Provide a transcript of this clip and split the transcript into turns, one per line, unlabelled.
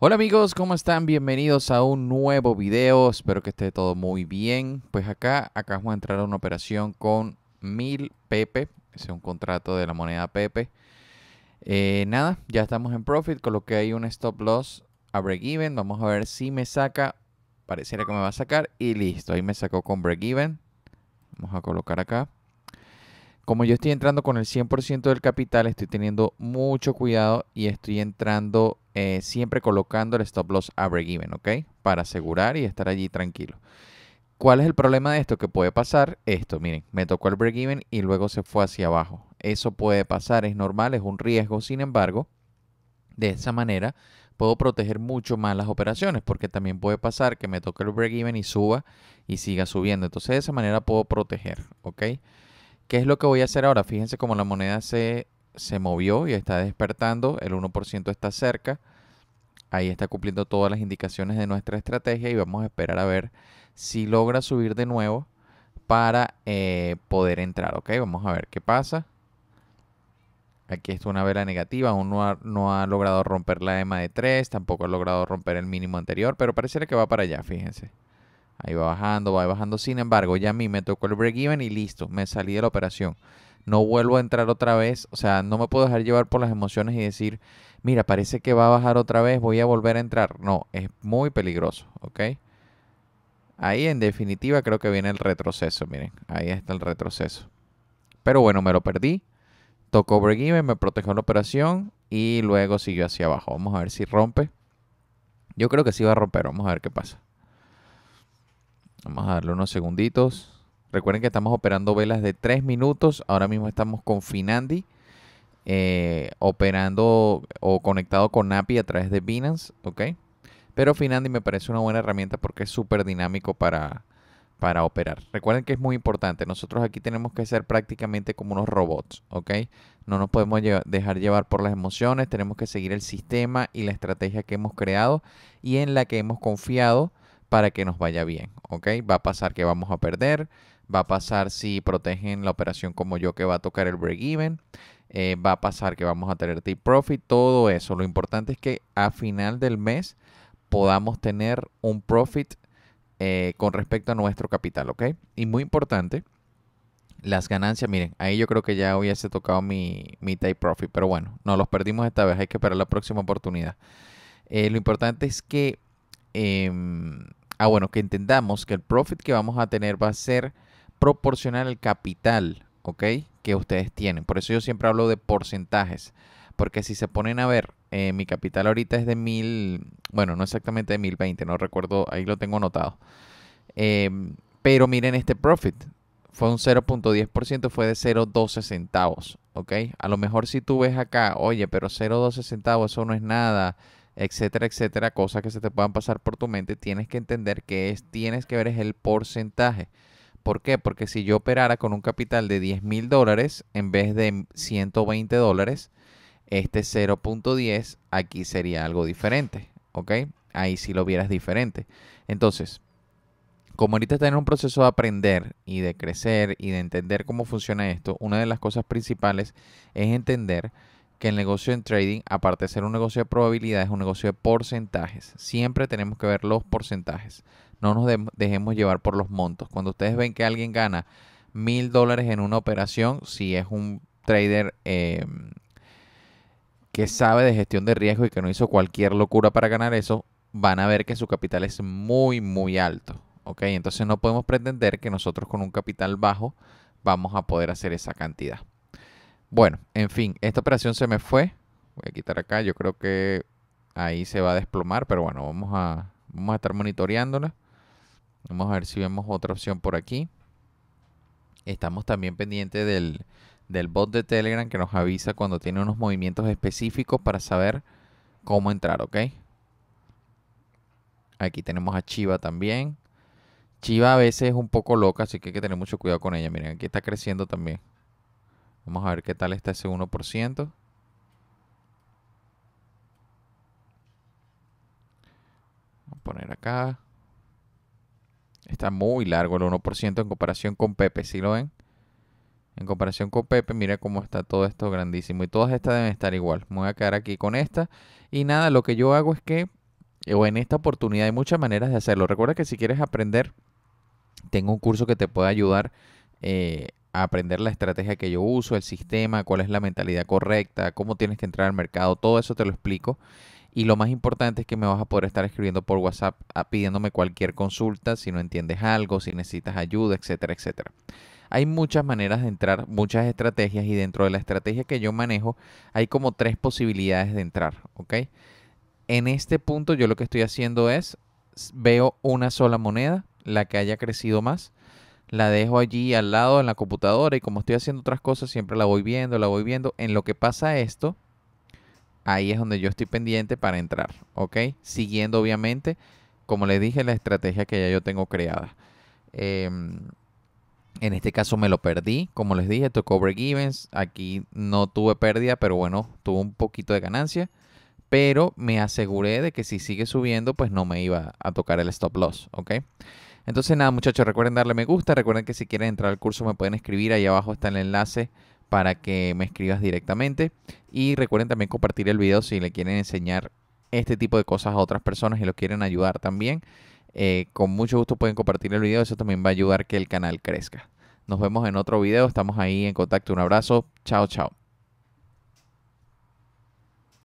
Hola amigos, ¿cómo están? Bienvenidos a un nuevo video, espero que esté todo muy bien. Pues acá vamos a entrar a una operación con 1000 Pepe, es un contrato de la moneda Pepe. Eh, nada, ya estamos en profit, coloqué ahí un stop loss a break even, vamos a ver si me saca, pareciera que me va a sacar y listo, ahí me sacó con break even. Vamos a colocar acá como yo estoy entrando con el 100% del capital, estoy teniendo mucho cuidado y estoy entrando eh, siempre colocando el stop loss a break even, ¿ok? Para asegurar y estar allí tranquilo. ¿Cuál es el problema de esto? Que puede pasar esto, miren, me tocó el break even y luego se fue hacia abajo. Eso puede pasar, es normal, es un riesgo, sin embargo, de esa manera puedo proteger mucho más las operaciones porque también puede pasar que me toque el break even y suba y siga subiendo. Entonces de esa manera puedo proteger, ¿ok? ¿Qué es lo que voy a hacer ahora? Fíjense cómo la moneda se, se movió y está despertando. El 1% está cerca. Ahí está cumpliendo todas las indicaciones de nuestra estrategia y vamos a esperar a ver si logra subir de nuevo para eh, poder entrar. vamos a ver qué pasa. Aquí está una vela negativa, aún no ha, no ha logrado romper la EMA de 3, tampoco ha logrado romper el mínimo anterior, pero parece que va para allá, fíjense. Ahí va bajando, va bajando. Sin embargo, ya a mí me tocó el break-even y listo, me salí de la operación. No vuelvo a entrar otra vez, o sea, no me puedo dejar llevar por las emociones y decir, mira, parece que va a bajar otra vez, voy a volver a entrar. No, es muy peligroso, ¿ok? Ahí en definitiva creo que viene el retroceso, miren, ahí está el retroceso. Pero bueno, me lo perdí, tocó break-even, me protegió la operación y luego siguió hacia abajo. Vamos a ver si rompe. Yo creo que sí va a romper, vamos a ver qué pasa. Vamos a darle unos segunditos. Recuerden que estamos operando velas de 3 minutos. Ahora mismo estamos con Finandi. Eh, operando o conectado con API a través de Binance, ¿ok? Pero Finandi me parece una buena herramienta porque es súper dinámico para, para operar. Recuerden que es muy importante, nosotros aquí tenemos que ser prácticamente como unos robots, ¿ok? No nos podemos dejar llevar por las emociones, tenemos que seguir el sistema y la estrategia que hemos creado y en la que hemos confiado para que nos vaya bien, ¿ok? Va a pasar que vamos a perder, va a pasar si protegen la operación como yo que va a tocar el break-even, eh, va a pasar que vamos a tener take profit, todo eso. Lo importante es que a final del mes podamos tener un profit eh, con respecto a nuestro capital, ¿ok? Y muy importante, las ganancias, miren, ahí yo creo que ya hubiese tocado mi, mi take profit, pero bueno, no los perdimos esta vez, hay que esperar la próxima oportunidad. Eh, lo importante es que em, Ah, bueno, que entendamos que el profit que vamos a tener va a ser proporcional al capital, ¿ok? Que ustedes tienen. Por eso yo siempre hablo de porcentajes. Porque si se ponen a ver, eh, mi capital ahorita es de mil, bueno, no exactamente de mil veinte, no recuerdo, ahí lo tengo anotado. Em, pero miren este profit, fue un 0.10%, fue de 0.12 centavos, ¿ok? A lo mejor si tú ves acá, oye, pero 0.12 centavos, eso no es nada, etcétera, etcétera, cosas que se te puedan pasar por tu mente, tienes que entender que es, tienes que ver es el porcentaje. ¿Por qué? Porque si yo operara con un capital de 10 mil dólares en vez de 120 dólares, este 0.10 aquí sería algo diferente, ¿ok? Ahí sí lo vieras diferente. Entonces, como ahorita está en un proceso de aprender y de crecer y de entender cómo funciona esto, una de las cosas principales es entender que el negocio en trading, aparte de ser un negocio de probabilidades, es un negocio de porcentajes. Siempre tenemos que ver los porcentajes. No nos dejemos llevar por los montos. Cuando ustedes ven que alguien gana mil dólares en una operación, si es un trader em, que sabe de gestión de riesgo y que no hizo cualquier locura para ganar eso, van a ver que su capital es muy, muy alto. Entonces no podemos pretender que nosotros con un capital bajo vamos a poder hacer esa cantidad. Bueno, en fin, esta operación se me fue. Voy a quitar acá, yo creo que ahí se va a desplomar, pero bueno, vamos a, vamos a estar monitoreándola. Vamos a ver si vemos otra opción por aquí. Estamos también pendientes del, del bot de Telegram que nos avisa cuando tiene unos movimientos específicos para saber cómo entrar, ¿ok? Aquí tenemos a Chiva también. Chiva a veces es un poco loca, así que hay que tener mucho cuidado con ella. Miren, aquí está creciendo también. Vamos a ver qué tal está ese 1%. Vamos a poner acá. Está muy largo el 1% en comparación con Pepe, si lo ven? En comparación con Pepe, mira cómo está todo esto grandísimo. Y todas estas deben estar igual. Me voy a quedar aquí con esta. Y nada, lo que yo hago es que, o en esta oportunidad, hay muchas maneras de hacerlo. Recuerda que si quieres aprender, tengo un curso que te puede ayudar eh, aprender la estrategia que yo uso, el sistema, cuál es la mentalidad correcta, cómo tienes que entrar al mercado, todo eso te lo explico. Y lo más importante es que me vas a poder estar escribiendo por WhatsApp ah, pidiéndome cualquier consulta, si no entiendes algo, si necesitas ayuda, etcétera, etcétera. Hay muchas maneras de entrar, muchas estrategias y dentro de la estrategia que yo manejo hay como tres posibilidades de entrar, ¿ok? En este punto yo lo que estoy haciendo es, veo una sola moneda, la que haya crecido más, la dejo allí al lado en la computadora y como estoy haciendo otras cosas, siempre la voy viendo, la voy viendo. En lo que pasa esto, ahí es donde yo estoy pendiente para entrar, ¿ok? Siguiendo obviamente, como les dije, la estrategia que ya yo tengo creada. Em, en este caso me lo perdí, como les dije, tocó break evens. Aquí no tuve pérdida, pero bueno, tuve un poquito de ganancia. Pero me aseguré de que si sigue subiendo, pues no me iba a tocar el stop loss, ¿ok? Entonces nada muchachos, recuerden darle me gusta, recuerden que si quieren entrar al curso me pueden escribir, ahí abajo está el enlace para que me escribas directamente y recuerden también compartir el video si le quieren enseñar este tipo de cosas a otras personas y lo quieren ayudar también. Eh, con mucho gusto pueden compartir el video, eso también va a ayudar que el canal crezca. Nos vemos en otro video, estamos ahí en contacto, un abrazo, chao chao.